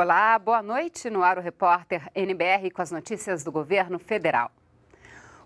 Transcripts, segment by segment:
Olá, boa noite no Aro Repórter NBR com as notícias do governo federal.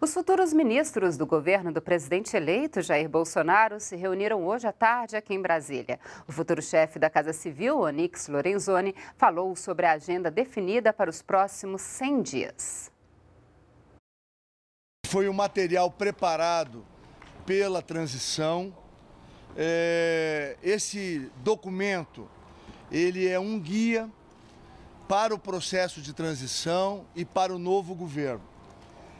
Os futuros ministros do governo do presidente eleito Jair Bolsonaro se reuniram hoje à tarde aqui em Brasília. O futuro chefe da Casa Civil, Onix Lorenzoni, falou sobre a agenda definida para os próximos 100 dias. Foi um material preparado pela transição. É, esse documento ele é um guia para o processo de transição e para o novo governo.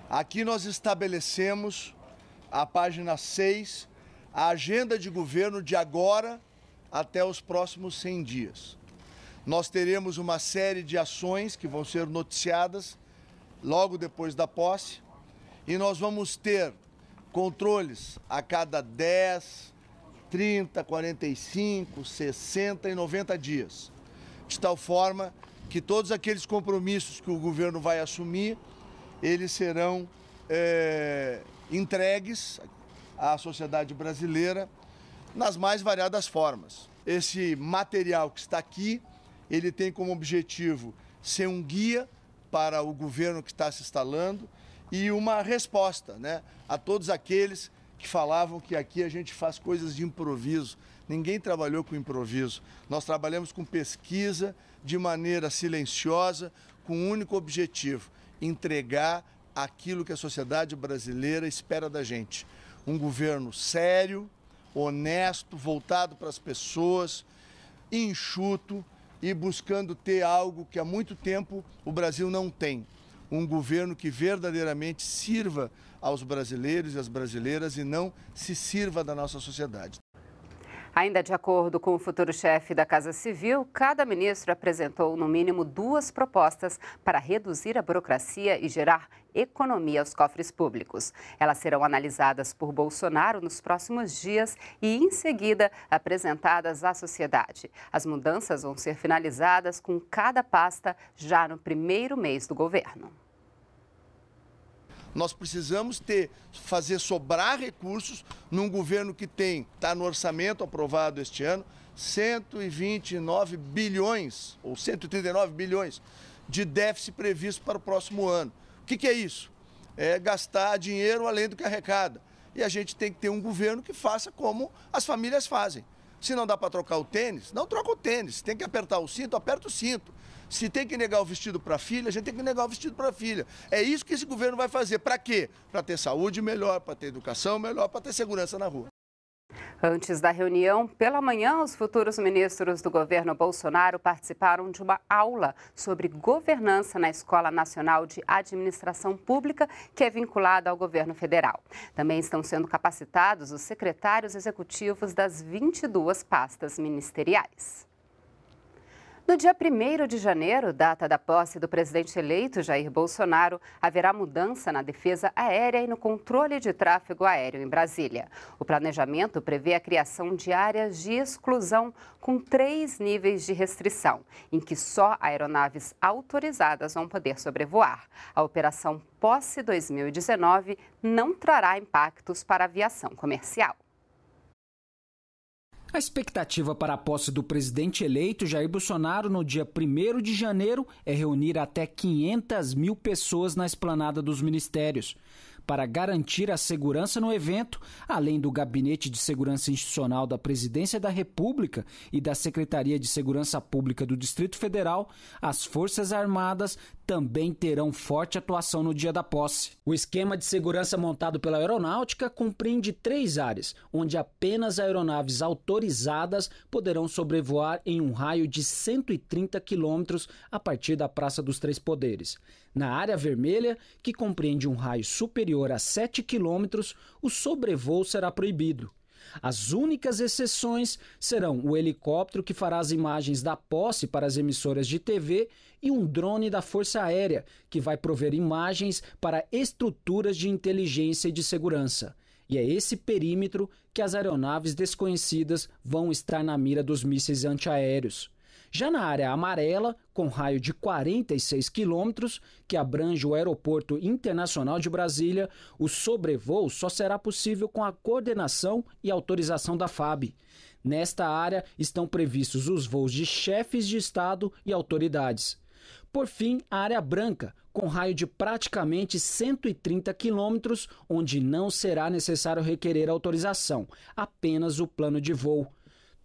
Aqui nós estabelecemos, a página 6, a agenda de governo de agora até os próximos 100 dias. Nós teremos uma série de ações que vão ser noticiadas logo depois da posse e nós vamos ter controles a cada 10, 30, 45, 60 e 90 dias, de tal forma que todos aqueles compromissos que o governo vai assumir, eles serão é, entregues à sociedade brasileira nas mais variadas formas. Esse material que está aqui, ele tem como objetivo ser um guia para o governo que está se instalando e uma resposta né, a todos aqueles que falavam que aqui a gente faz coisas de improviso. Ninguém trabalhou com improviso. Nós trabalhamos com pesquisa de maneira silenciosa, com um único objetivo: entregar aquilo que a sociedade brasileira espera da gente. Um governo sério, honesto, voltado para as pessoas, enxuto e buscando ter algo que há muito tempo o Brasil não tem, um governo que verdadeiramente sirva aos brasileiros e às brasileiras e não se sirva da nossa sociedade. Ainda de acordo com o futuro chefe da Casa Civil, cada ministro apresentou no mínimo duas propostas para reduzir a burocracia e gerar economia aos cofres públicos. Elas serão analisadas por Bolsonaro nos próximos dias e, em seguida, apresentadas à sociedade. As mudanças vão ser finalizadas com cada pasta já no primeiro mês do governo. Nós precisamos ter, fazer sobrar recursos num governo que tem, está no orçamento aprovado este ano, 129 bilhões ou 139 bilhões de déficit previsto para o próximo ano. O que, que é isso? É gastar dinheiro além do que arrecada. E a gente tem que ter um governo que faça como as famílias fazem. Se não dá para trocar o tênis, não troca o tênis. Tem que apertar o cinto, aperta o cinto. Se tem que negar o vestido para a filha, a gente tem que negar o vestido para a filha. É isso que esse governo vai fazer. Para quê? Para ter saúde melhor, para ter educação melhor, para ter segurança na rua. Antes da reunião, pela manhã, os futuros ministros do governo Bolsonaro participaram de uma aula sobre governança na Escola Nacional de Administração Pública, que é vinculada ao governo federal. Também estão sendo capacitados os secretários executivos das 22 pastas ministeriais. No dia 1 de janeiro, data da posse do presidente eleito Jair Bolsonaro, haverá mudança na defesa aérea e no controle de tráfego aéreo em Brasília. O planejamento prevê a criação de áreas de exclusão com três níveis de restrição, em que só aeronaves autorizadas vão poder sobrevoar. A operação Posse 2019 não trará impactos para a aviação comercial. A expectativa para a posse do presidente eleito Jair Bolsonaro no dia 1 de janeiro é reunir até 500 mil pessoas na esplanada dos ministérios para garantir a segurança no evento, além do Gabinete de Segurança Institucional da Presidência da República e da Secretaria de Segurança Pública do Distrito Federal, as Forças Armadas também terão forte atuação no dia da posse. O esquema de segurança montado pela aeronáutica compreende três áreas, onde apenas aeronaves autorizadas poderão sobrevoar em um raio de 130 quilômetros a partir da Praça dos Três Poderes. Na área vermelha, que compreende um raio superior superior a 7 km, o sobrevoo será proibido. As únicas exceções serão o helicóptero que fará as imagens da posse para as emissoras de TV e um drone da Força Aérea, que vai prover imagens para estruturas de inteligência e de segurança. E é esse perímetro que as aeronaves desconhecidas vão estar na mira dos mísseis antiaéreos. Já na área amarela, com raio de 46 quilômetros, que abrange o Aeroporto Internacional de Brasília, o sobrevoo só será possível com a coordenação e autorização da FAB. Nesta área estão previstos os voos de chefes de Estado e autoridades. Por fim, a área branca, com raio de praticamente 130 quilômetros, onde não será necessário requerer autorização, apenas o plano de voo.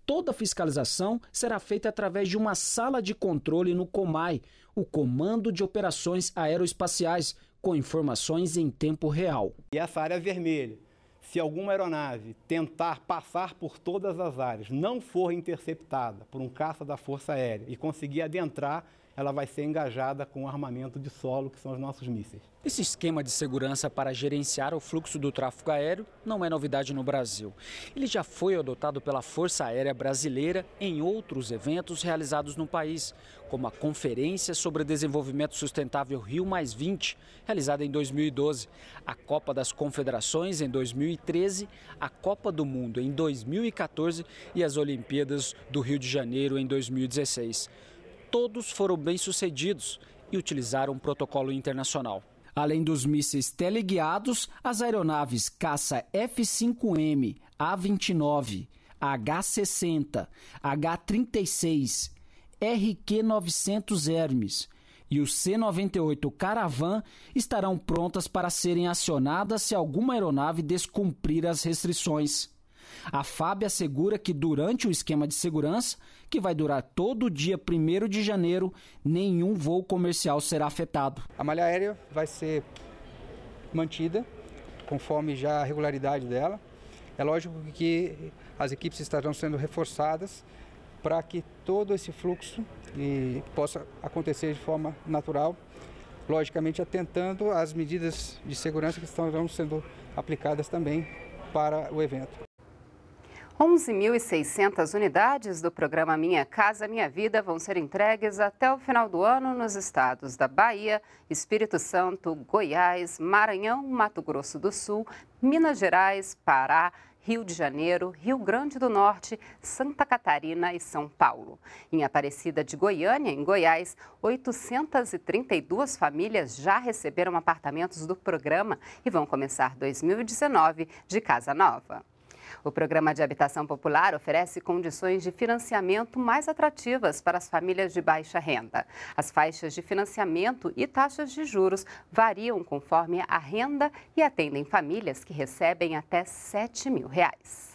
Toda fiscalização será feita através de uma sala de controle no COMAI, o Comando de Operações Aeroespaciais, com informações em tempo real. E essa área vermelha, se alguma aeronave tentar passar por todas as áreas, não for interceptada por um caça da Força Aérea e conseguir adentrar ela vai ser engajada com o armamento de solo, que são os nossos mísseis. Esse esquema de segurança para gerenciar o fluxo do tráfego aéreo não é novidade no Brasil. Ele já foi adotado pela Força Aérea Brasileira em outros eventos realizados no país, como a Conferência sobre Desenvolvimento Sustentável Rio realizada em 2012, a Copa das Confederações em 2013, a Copa do Mundo em 2014 e as Olimpíadas do Rio de Janeiro em 2016 todos foram bem-sucedidos e utilizaram um protocolo internacional. Além dos mísseis teleguiados, as aeronaves caça F-5M, A-29, H-60, H-36, RQ-900 Hermes e o C-98 Caravan estarão prontas para serem acionadas se alguma aeronave descumprir as restrições. A FAB assegura que durante o esquema de segurança, que vai durar todo o dia 1 de janeiro, nenhum voo comercial será afetado. A malha aérea vai ser mantida conforme já a regularidade dela. É lógico que as equipes estarão sendo reforçadas para que todo esse fluxo possa acontecer de forma natural, logicamente atentando às medidas de segurança que estarão sendo aplicadas também para o evento. 11.600 unidades do programa Minha Casa Minha Vida vão ser entregues até o final do ano nos estados da Bahia, Espírito Santo, Goiás, Maranhão, Mato Grosso do Sul, Minas Gerais, Pará, Rio de Janeiro, Rio Grande do Norte, Santa Catarina e São Paulo. Em Aparecida de Goiânia, em Goiás, 832 famílias já receberam apartamentos do programa e vão começar 2019 de casa nova. O Programa de Habitação Popular oferece condições de financiamento mais atrativas para as famílias de baixa renda. As faixas de financiamento e taxas de juros variam conforme a renda e atendem famílias que recebem até 7 mil reais.